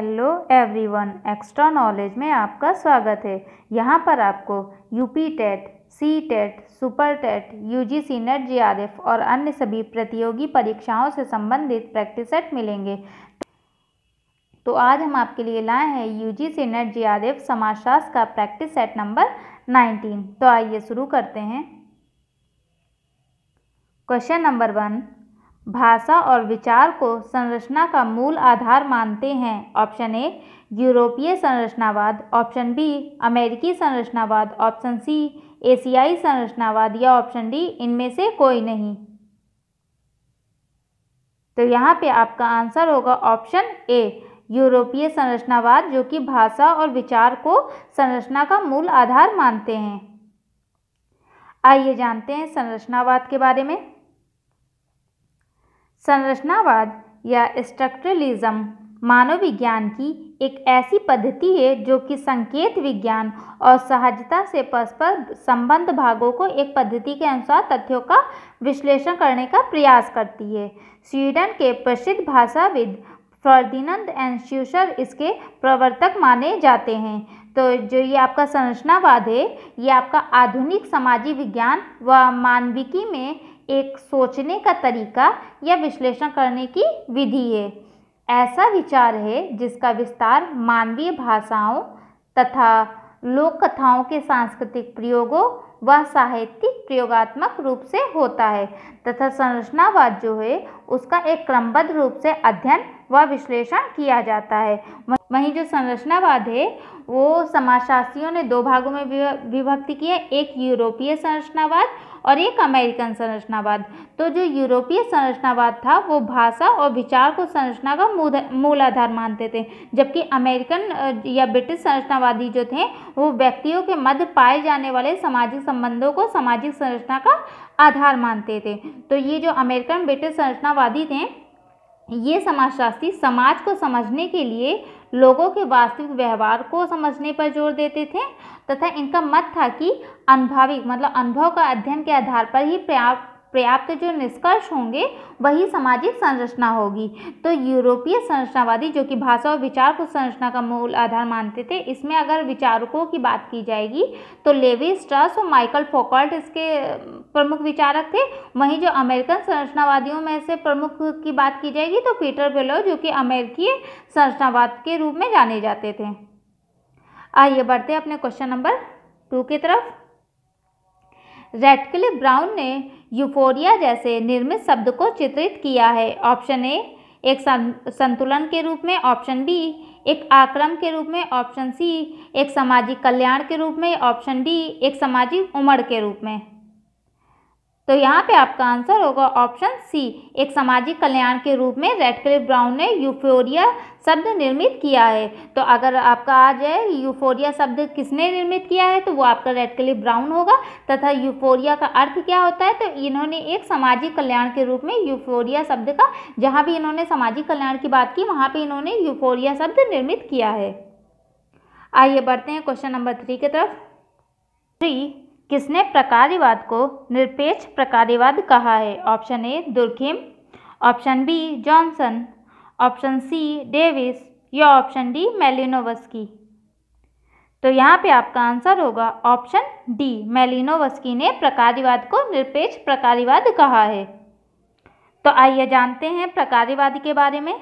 Hello everyone extra knowledge में आपका स्वागत है यहाँ पर आपको UP TET C TET super TET U G NET जी और अन्य सभी प्रतियोगी परीक्षाओं से संबंधित प्रैक्टिस सेट मिलेंगे तो आज हम आपके लिए लाए हैं U G C NET JRF समाजशास्त्र का प्रैक्टिस सेट नंबर नाइनटीन तो आइए शुरू करते हैं क्वेश्चन नंबर वन भाषा और विचार को संरचना का मूल आधार मानते हैं ऑप्शन ए यूरोपीय संरचनावाद ऑप्शन बी अमेरिकी संरचनावाद ऑप्शन सी एशियाई संरचनावाद या ऑप्शन डी इनमें से कोई नहीं तो यहाँ पे आपका आंसर होगा ऑप्शन ए यूरोपीय संरचनावाद जो कि भाषा और विचार को संरचना का मूल आधार मानते हैं आइए जानते हैं संरचनावाद के बारे में संरचनावाद या स्ट्रक्चरलिज्म मानव विज्ञान की एक ऐसी पद्धति है जो कि संकेत विज्ञान और सहजता से परस्पर संबंध भागों को एक पद्धति के अनुसार तथ्यों का विश्लेषण करने का प्रयास करती है स्वीडन के प्रसिद्ध भाषाविद फर्दिनंद एंड श्यूशर इसके प्रवर्तक माने जाते हैं तो जो ये आपका संरचनावाद है ये आपका आधुनिक सामाजिक विज्ञान व मानविकी में एक सोचने का तरीका या विश्लेषण करने की विधि है ऐसा विचार है जिसका विस्तार मानवीय भाषाओं तथा लोक कथाओं के सांस्कृतिक प्रयोगों व साहित्यिक प्रयोगात्मक रूप से होता है तथा संरचनावाद जो है उसका एक क्रमबद्ध रूप से अध्ययन व विश्लेषण किया जाता है वहीं जो संरचनावाद है वो समाजशास्त्रियों ने दो भागों में विभक्ति की है एक यूरोपीय संरचनावाद और एक अमेरिकन संरचनावाद तो जो यूरोपीय संरचनावाद था वो भाषा और विचार को संरचना का मूल आधार मानते थे जबकि अमेरिकन या ब्रिटिश संरचनावादी जो थे वो व्यक्तियों के मध्य पाए जाने वाले सामाजिक संबंधों को सामाजिक संरचना का आधार मानते थे तो ये जो अमेरिकन ब्रिटिश संरचनावादी थे ये समाजशास्त्री समाज को समझने के लिए लोगों के वास्तविक व्यवहार को समझने पर जोर देते थे तथा इनका मत था कि अनुभविक मतलब अनुभव का अध्ययन के आधार पर ही पर्याप्त पर्याप्त जो निष्कर्ष होंगे वही सामाजिक संरचना होगी तो यूरोपीय संरचनावादी जो कि भाषा और विचार को संरचना का मूल आधार मानते थे इसमें अगर विचारकों की बात की जाएगी तो लेवी स्ट्रस और माइकल फोकॉल्ट इसके प्रमुख विचारक थे वहीं जो अमेरिकन संरचनावादियों में से प्रमुख की बात की जाएगी तो पीटर बेलो जो कि अमेरिकी संरचनावाद के रूप में जाने जाते थे आइए बढ़ते अपने क्वेश्चन नंबर टू की तरफ रेडक्लिफ ब्राउन ने यूफोरिया जैसे निर्मित शब्द को चित्रित किया है ऑप्शन ए एक संतुलन के रूप में ऑप्शन बी एक आक्रम के रूप में ऑप्शन सी एक सामाजिक कल्याण के रूप में ऑप्शन डी एक सामाजिक उमड़ के रूप में तो यहाँ पे आपका आंसर होगा ऑप्शन सी एक सामाजिक कल्याण के रूप में रेडक्लिफ ब्राउन ने यूफोरिया शब्द निर्मित किया है तो अगर आपका आ जाए यूफोरिया शब्द किसने निर्मित किया है तो वो आपका रेडक्लिफ ब्राउन होगा तथा यूफोरिया का अर्थ क्या होता है तो इन्होंने एक सामाजिक कल्याण के रूप में यूफोरिया शब्द का जहाँ भी इन्होंने सामाजिक कल्याण की बात की वहाँ पर इन्होंने यूफोरिया शब्द निर्मित किया है आइए बढ़ते हैं क्वेश्चन नंबर थ्री की तरफ थ्री किसने प्रकार्यवाद को निरपेक्ष प्रकार्यवाद कहा है option A Durkheim option B Johnson option C Davis या ऑप्शन डी मेलिनोवस्की तो यहाँ पे आपका आंसर होगा ऑप्शन डी मेलिनोवस्की ने प्रकार्यवाद को निरपेक्ष प्रकार्यवाद कहा है तो आइए जानते हैं प्रकार्यवाद के बारे में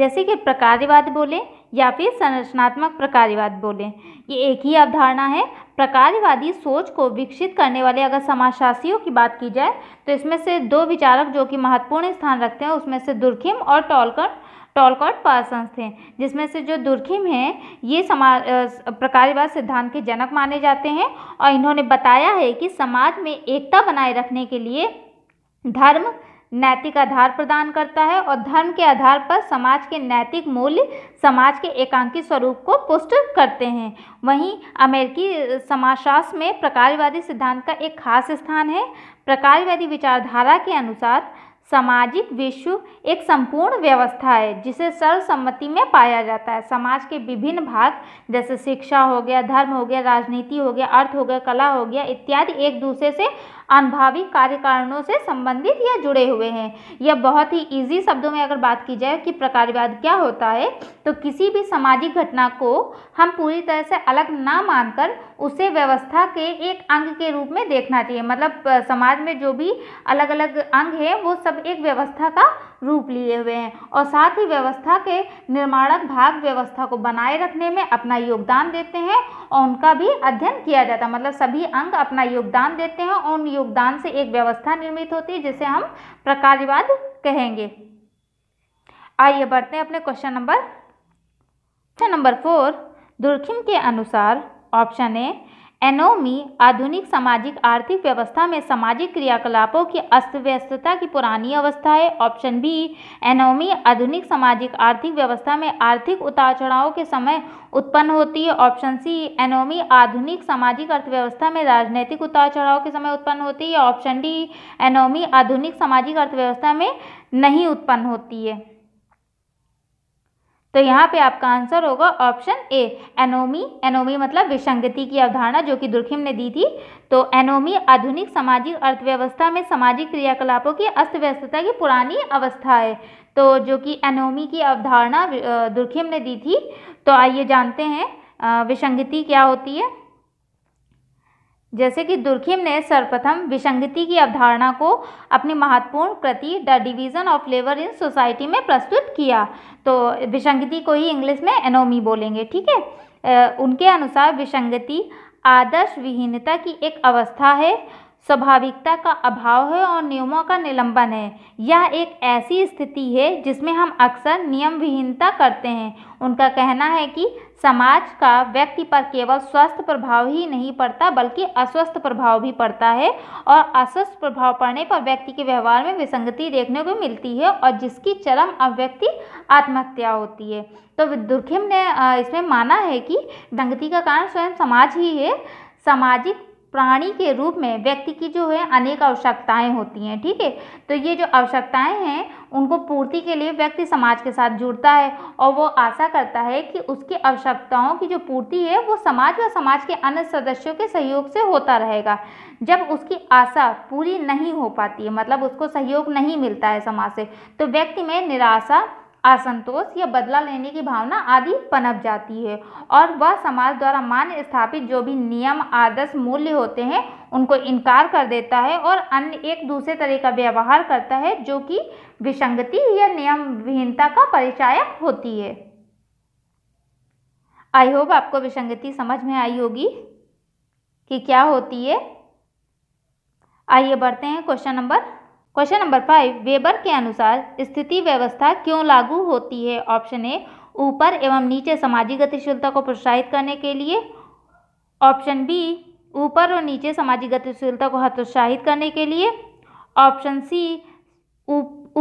जैसे कि प्रकार्यवाद बोले या फिर संरचनात्मक प्रकार्यवाद बोलें ये एक ही अवधारणा है प्रकारवादी सोच को विकसित करने वाले अगर समाजशास्त्रियों की बात की जाए तो इसमें से दो विचारक जो कि महत्वपूर्ण स्थान रखते हैं उसमें से दुर्खिम और टॉलकर टॉलकॉट पार्सन्स थे जिसमें से जो दुर्खिम हैं ये समाज प्रकार्यवाद सिद्धांत के जनक माने जाते हैं और इन्होंने बताया है कि समाज में एकता बनाए रखने के लिए धर्म नैतिक आधार प्रदान करता है और धर्म के आधार पर समाज के नैतिक मूल्य समाज के एकांकित स्वरूप को पुष्ट करते हैं वहीं अमेरिकी समाजशास्त्र में प्रकारवादी सिद्धांत का एक खास स्थान है प्रकारवादी विचारधारा के अनुसार सामाजिक विश्व एक संपूर्ण व्यवस्था है जिसे सर्वसम्मति में पाया जाता है समाज के विभिन्न भाग जैसे शिक्षा हो गया धर्म हो गया राजनीति हो गया अर्थ हो गया कला हो गया इत्यादि एक दूसरे से अनुभावी कार्य कारणों से संबंधित या जुड़े हुए हैं यह बहुत ही इजी शब्दों में अगर बात की जाए कि प्रकारवाद क्या होता है तो किसी भी सामाजिक घटना को हम पूरी तरह से अलग ना मानकर उसे व्यवस्था के एक अंग के रूप में देखना चाहिए मतलब समाज में जो भी अलग अलग अंग है वो सब एक व्यवस्था का रूप लिए हुए हैं और साथ ही व्यवस्था के निर्माणक भाग व्यवस्था को बनाए रखने में अपना योगदान देते हैं और उनका भी अध्ययन किया जाता है मतलब सभी अंग अपना योगदान देते हैं और उन योगदान से एक व्यवस्था निर्मित होती है जिसे हम प्रकारवाद कहेंगे आइए बढ़ते हैं अपने question number question number four Durkheim के अनुसार ऑप्शन ए एनोमी आधुनिक सामाजिक आर्थिक व्यवस्था में सामाजिक क्रियाकलापों की अस्त व्यस्तता की पुरानी अवस्था है ऑप्शन बी एनोमी आधुनिक सामाजिक आर्थिक व्यवस्था में आर्थिक उतार चढ़ाव के समय उत्पन्न होती है ऑप्शन सी एनोमी आधुनिक सामाजिक अर्थव्यवस्था में राजनीतिक उतार चढ़ाव के समय उत्पन्न होती है ऑप्शन डी एनोमी आधुनिक सामाजिक अर्थव्यवस्था में नहीं उत्पन्न होती है तो यहाँ पे आपका आंसर होगा ऑप्शन ए एनोमी एनोमी मतलब विसंगति की अवधारणा जो कि दुर्खिम ने दी थी तो एनोमी आधुनिक सामाजिक अर्थव्यवस्था में सामाजिक क्रियाकलापों की अस्त व्यस्तता की पुरानी अवस्था है तो जो कि एनोमी की अवधारणा दुर्खिम ने दी थी तो आइए जानते हैं विसंगति क्या होती है जैसे कि दुर्खिम ने सर्वप्रथम विसंगति की अवधारणा को अपनी महत्वपूर्ण कृति the division of labour in society में प्रस्तुत किया तो विसंगति को ही इंग्लिश में एनोमी बोलेंगे ठीक है उनके अनुसार विसंगति आदर्श विहीनता की एक अवस्था है स्वाभाविकता का अभाव है और नियमों का निलंबन है यह एक ऐसी स्थिति है जिसमें हम अक्सर नियम विहीनता करते हैं उनका कहना है कि समाज का व्यक्ति पर केवल स्वस्थ प्रभाव ही नहीं पड़ता बल्कि अस्वस्थ प्रभाव भी पड़ता है और अस्वस्थ प्रभाव पड़ने पर व्यक्ति के व्यवहार में विसंगति देखने को मिलती है और जिसकी चरम अभिव्यक्ति आत्महत्या होती है तो दुर्खिम ने इसमें माना है कि विसंगति का कारण स्वयं समाज ही है सामाजिक प्राणी के रूप में व्यक्ति की जो है अनेक आवश्यकताएं होती हैं ठीक है थीके? तो ये जो आवश्यकताएं हैं उनको पूर्ति के लिए व्यक्ति समाज के साथ जुड़ता है और वो आशा करता है कि उसकी आवश्यकताओं की जो पूर्ति है वो समाज व समाज के अन्य सदस्यों के सहयोग से होता रहेगा जब उसकी आशा पूरी नहीं हो पाती है मतलब उसको सहयोग नहीं मिलता है समाज से तो व्यक्ति में निराशा असंतोष या बदला लेने की भावना आदि पनप जाती है और वह समाज द्वारा मान्य स्थापित जो भी नियम आदर्श मूल्य होते हैं उनको इनकार कर देता है और अन्य एक दूसरे तरह का व्यवहार करता है जो कि विसंगति या नियम विहीनता का परिचायक होती है आई होप आपको विसंगति समझ में आई होगी कि क्या होती है आइए बढ़ते हैं question number question number five Weber के अनुसार स्थिति व्यवस्था क्यों लागू होती है ऑप्शन ए ऊपर एवं नीचे सामाजिक गतिशीलता को प्रोत्साहित करने के लिए ऑप्शन बी ऊपर और नीचे सामाजिक गतिशीलता को हतोत्साहित करने के लिए ऑप्शन सी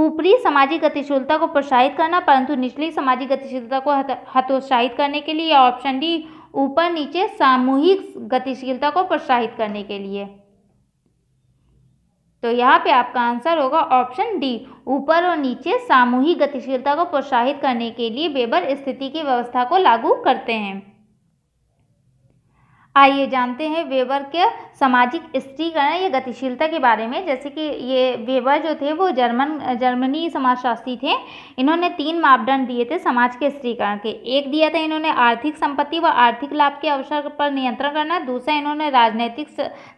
ऊपरी सामाजिक गतिशीलता को प्रोत्साहित करना परंतु निचली सामाजिक गतिशीलता को हतोत्साहित करने के लिए ऑप्शन डी ऊपर नीचे सामूहिक गतिशीलता को प्रोत्साहित करने के लिए तो यहाँ पे आपका आंसर होगा ऑप्शन डी ऊपर और नीचे सामूहिक गतिशीलता को प्रोत्साहित करने के लिए बेबर स्थिति की व्यवस्था को लागू करते हैं आइए जानते हैं वेबर के सामाजिक स्त्रीकरण या गतिशीलता के बारे में जैसे कि ये वेबर जो थे वो जर्मन जर्मनी समाजशास्त्री थे इन्होंने तीन मापदंड दिए थे समाज के स्त्रीकरण के एक दिया था इन्होंने आर्थिक संपत्ति व आर्थिक लाभ के अवसर पर नियंत्रण करना दूसरा इन्होंने राजनीतिक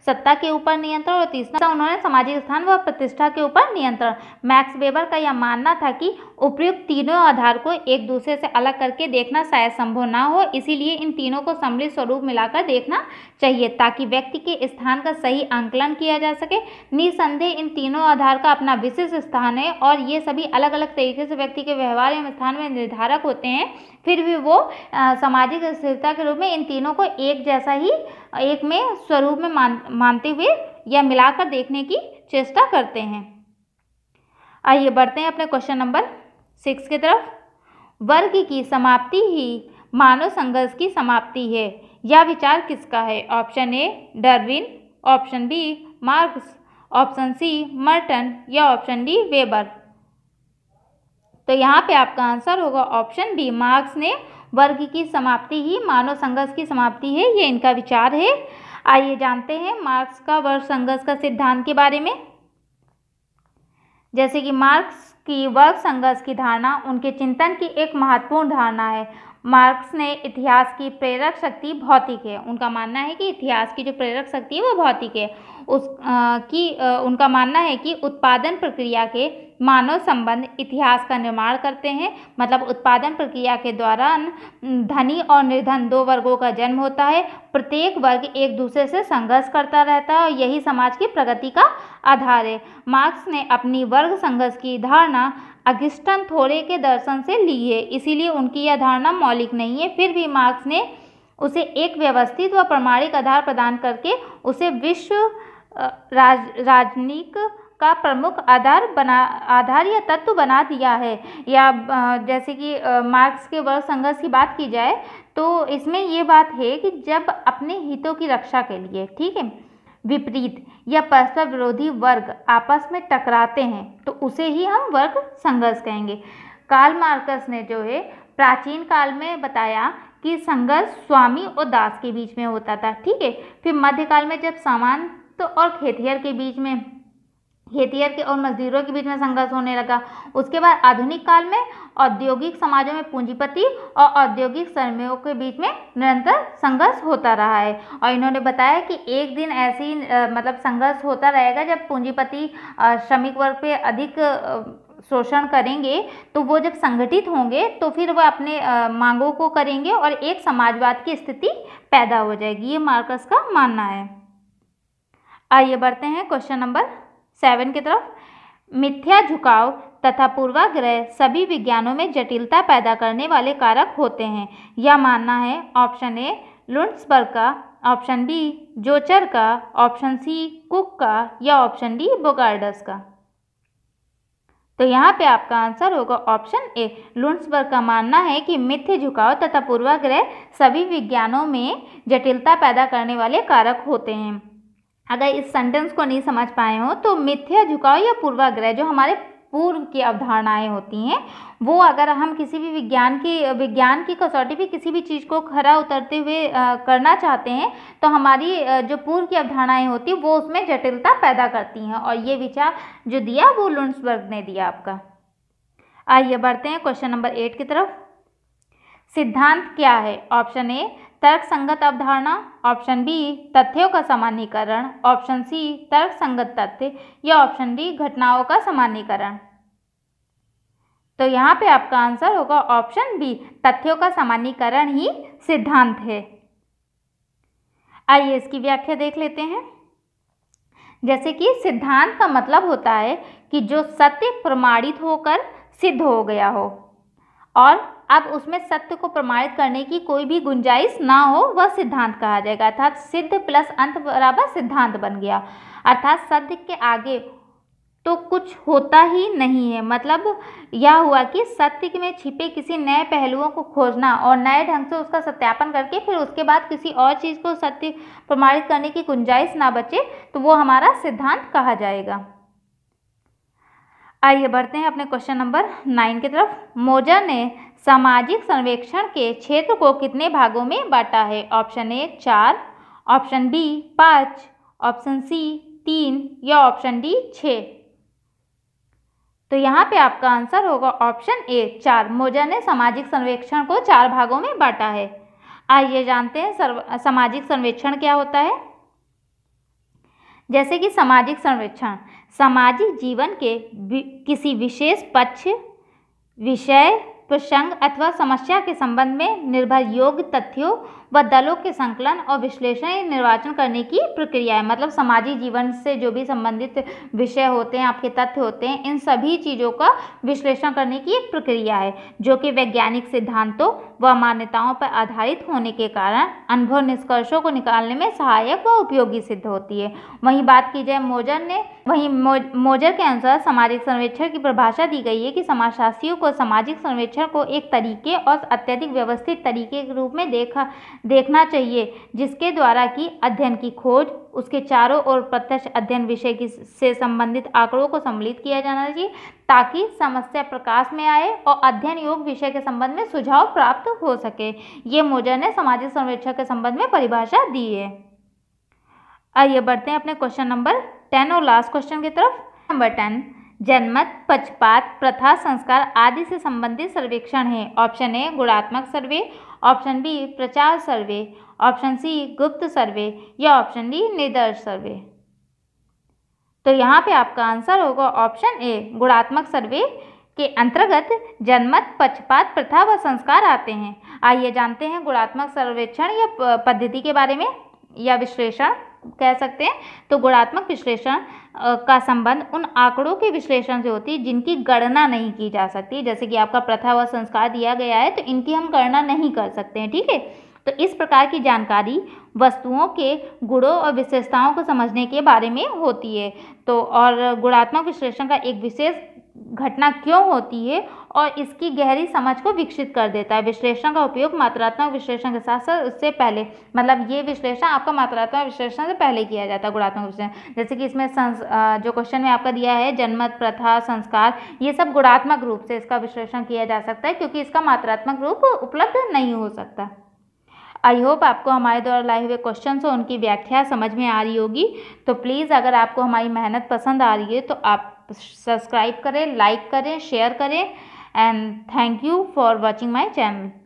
सत्ता के ऊपर नियंत्रण और तीसरा उन्होंने सामाजिक स्थान व प्रतिष्ठा के ऊपर नियंत्रण मैक्स वेबर का यह मानना था कि उपयुक्त तीनों आधार को एक दूसरे से अलग करके देखना शायद संभव ना हो इसीलिए इन तीनों को सम्मिलित स्वरूप मिलाकर देखना चाहिए ताकि व्यक्ति के स्थान का सही आंकलन किया जा सके निसंदेह इन तीनों आधार का अपना विशिष्ट स्थान है और ये सभी अलग अलग तरीके से व्यक्ति के व्यवहार एवं स्थान में निर्धारक होते हैं फिर भी वो सामाजिक स्थिरता के रूप में इन तीनों को एक जैसा ही एक में स्वरूप में मान मानते हुए या मिलाकर देखने की चेष्टा करते हैं आइए बढ़ते हैं अपने क्वेश्चन नंबर सिक्स की तरफ वर्ग की समाप्ति ही मानव संघर्ष की समाप्ति है यह विचार किसका है option A Darwin option B Marx option C Merton या ऑप्शन डी वेबर तो यहाँ पे आपका आंसर होगा ऑप्शन बी मार्क्स ने वर्ग की समाप्ति ही मानव संघर्ष की समाप्ति है ये इनका विचार है आइए जानते हैं मार्क्स का वर्ग संघर्ष का सिद्धांत के बारे में जैसे कि मार्क्स की वर्ग संघर्ष की धारणा उनके चिंतन की एक महत्वपूर्ण धारणा है मार्क्स ने इतिहास की प्रेरक शक्ति भौतिक है उनका मानना है कि इतिहास की जो प्रेरक शक्ति है वो भौतिक है उस की उनका मानना है कि उत्पादन प्रक्रिया के मानव संबंध इतिहास का निर्माण करते हैं मतलब उत्पादन प्रक्रिया के दौरान धनी और निर्धन दो वर्गों का जन्म होता है प्रत्येक वर्ग एक दूसरे से संघर्ष करता रहता है और यही समाज की प्रगति का आधार है मार्क्स ने अपनी वर्ग संघर्ष की धारणा अगिस्टन थोड़े के दर्शन से ली है इसीलिए उनकी यह धारणा मौलिक नहीं है फिर भी मार्क्स ने उसे एक व्यवस्थित व प्रमाणिक आधार प्रदान करके उसे विश्व राज राजनीक का प्रमुख आधार बना आधार या तत्व बना दिया है या जैसे कि मार्क्स के वर्ग संघर्ष की बात की जाए तो इसमें ये बात है कि जब अपने हितों की रक्षा के लिए ठीक है विपरीत या परस्पर विरोधी वर्ग आपस में टकराते हैं तो उसे ही हम वर्ग संघर्ष कहेंगे काल मार्कस ने जो है प्राचीन काल में बताया कि संघर्ष स्वामी और दास के बीच में होता था ठीक है फिर मध्यकाल में जब सामान तो और खेतियर के बीच में खेतियर के और मजदूरों के बीच में संघर्ष होने लगा उसके बाद आधुनिक काल में औद्योगिक समाजों में पूंजीपति और औद्योगिक श्रमियों के बीच में निरंतर संघर्ष होता रहा है और इन्होंने बताया कि एक दिन ऐसी मतलब संघर्ष होता रहेगा जब पूंजीपति श्रमिक वर्ग पे अधिक शोषण करेंगे तो वो जब संगठित होंगे तो फिर वह अपने मांगों को करेंगे और एक समाजवाद की स्थिति पैदा हो जाएगी ये मार्कस का मानना है आइए बढ़ते हैं क्वेश्चन नंबर सेवन की तरफ मिथ्या झुकाव तथा पूर्वाग्रह सभी विज्ञानों में जटिलता पैदा करने वाले कारक होते हैं यह मानना है ऑप्शन ए लुंड्सबर्ग का ऑप्शन बी जोचर का ऑप्शन सी कुक का या ऑप्शन डी बोगार्डस का तो यहाँ पे आपका आंसर होगा ऑप्शन ए लुंड्सबर्ग का मानना है कि मिथ्य झुकाव तथा पूर्वाग्रह सभी विज्ञानों में जटिलता पैदा करने वाले कारक होते हैं अगर इस सेंटेंस को नहीं समझ पाए हो तो मिथ्या झुकाव या पूर्वाग्रह जो हमारे पूर्व की अवधारणाएं होती हैं वो अगर हम किसी भी विज्ञान की विज्ञान की कसौटी भी किसी भी चीज़ को खरा उतरते हुए करना चाहते हैं तो हमारी जो पूर्व की अवधारणाएं होती हैं वो उसमें जटिलता पैदा करती हैं और ये विचार जो दिया वो लुंड्सबर्ग ने दिया आपका आइए बढ़ते हैं क्वेश्चन नंबर एट की तरफ सिद्धांत क्या है ऑप्शन ए तर्क संगत अवधारणा ऑप्शन बी तथ्यों का सामान्यकरण ऑप्शन सी तर्क संगत तथ्य या ऑप्शन डी घटनाओं का सामान्यकरण तो यहाँ पे आपका आंसर होगा ऑप्शन बी तथ्यों का सामान्यकरण ही सिद्धांत है आइए इसकी व्याख्या देख लेते हैं जैसे कि सिद्धांत का मतलब होता है कि जो सत्य प्रमाणित होकर सिद्ध हो गया हो और अब उसमें सत्य को प्रमाणित करने की कोई भी गुंजाइश ना हो वह सिद्धांत कहा जाएगा अर्थात सिद्ध प्लस अंत बराबर सिद्धांत बन गया अर्थात सत्य के आगे तो कुछ होता ही नहीं है मतलब यह हुआ कि सत्य में छिपे किसी नए पहलुओं को खोजना और नए ढंग से उसका सत्यापन करके फिर उसके बाद किसी और चीज़ को सत्य प्रमाणित करने की गुंजाइश ना बचे तो वो हमारा सिद्धांत कहा जाएगा आइए बढ़ते हैं अपने क्वेश्चन नंबर नाइन की तरफ मोजा ने सामाजिक सर्वेक्षण के क्षेत्र को कितने भागों में बांटा है ऑप्शन ए चार ऑप्शन बी पाँच ऑप्शन सी तीन या ऑप्शन डी छः तो यहाँ पे आपका आंसर होगा ऑप्शन ए चार मोजा ने सामाजिक सर्वेक्षण को चार भागों में बांटा है आइए जानते हैं सर्व सामाजिक सर्वेक्षण क्या होता है जैसे कि सामाजिक सर्वेक्षण सामाजिक जीवन के किसी विशेष पक्ष विषय प्रसंग अथवा समस्या के संबंध में निर्भर योग्य तथ्यों व दलों के संकलन और विश्लेषण निर्वाचन करने की प्रक्रिया है मतलब सामाजिक जीवन से जो भी संबंधित विषय होते हैं आपके तथ्य होते हैं इन सभी चीज़ों का विश्लेषण करने की एक प्रक्रिया है जो कि वैज्ञानिक सिद्धांतों व मान्यताओं पर आधारित होने के कारण अनुभव निष्कर्षों को निकालने में सहायक व उपयोगी सिद्ध होती है वहीं बात की जाए मोजर ने वहीं मो, मोजर के अनुसार सामाजिक सर्वेक्षण की परिभाषा दी गई है कि समाजशास्त्रियों को सामाजिक सर्वेक्षण को एक तरीके और अत्यधिक व्यवस्थित तरीके के रूप में देखा देखना चाहिए जिसके द्वारा कि अध्ययन की खोज उसके चारों ओर प्रत्यक्ष अध्ययन विषय की से संबंधित आंकड़ों को सम्मिलित किया जाना चाहिए ताकि समस्या प्रकाश में आए और अध्ययन योग विषय के संबंध में सुझाव प्राप्त हो सके ये मोजा ने सामाजिक संरक्षा के संबंध में परिभाषा दी है आइए बढ़ते हैं अपने क्वेश्चन नंबर टेन और लास्ट क्वेश्चन की तरफ नंबर टेन जनमत पक्षपात प्रथा संस्कार आदि से संबंधित सर्वेक्षण है ऑप्शन ए गुणात्मक सर्वे ऑप्शन बी प्रचार सर्वे ऑप्शन सी गुप्त सर्वे या ऑप्शन डी निदर्श सर्वे तो यहाँ पे आपका आंसर होगा ऑप्शन ए गुणात्मक सर्वे के अंतर्गत जनमत पक्षपात प्रथा व संस्कार आते हैं आइए जानते हैं गुणात्मक सर्वेक्षण या पद्धति के बारे में या विश्लेषण कह सकते हैं तो गुणात्मक विश्लेषण का संबंध उन आंकड़ों के विश्लेषण से होती है जिनकी गणना नहीं की जा सकती जैसे कि आपका प्रथा व संस्कार दिया गया है तो इनकी हम गणना नहीं कर सकते हैं ठीक है तो इस प्रकार की जानकारी वस्तुओं के गुणों और विशेषताओं को समझने के बारे में होती है तो और गुणात्मक विश्लेषण का एक विशेष घटना क्यों होती है और इसकी गहरी समझ को विकसित कर देता है विश्लेषण का उपयोग मात्रात्मक विश्लेषण के साथ साथ उससे पहले मतलब ये विश्लेषण आपका मात्रात्मक विश्लेषण से पहले किया जाता है गुणात्मक विश्लेषण जैसे कि इसमें संस जो क्वेश्चन में आपका दिया है जनमत प्रथा संस्कार ये सब गुणात्मक रूप से इसका विश्लेषण किया जा सकता है क्योंकि इसका मात्रात्मक रूप उपलब्ध नहीं हो सकता आई होप आपको हमारे द्वारा लाए हुए क्वेश्चन और उनकी व्याख्या समझ में आ रही होगी तो प्लीज़ अगर आपको हमारी मेहनत पसंद आ रही है तो आप सब्सक्राइब करें लाइक करें शेयर करें and thank you for watching my channel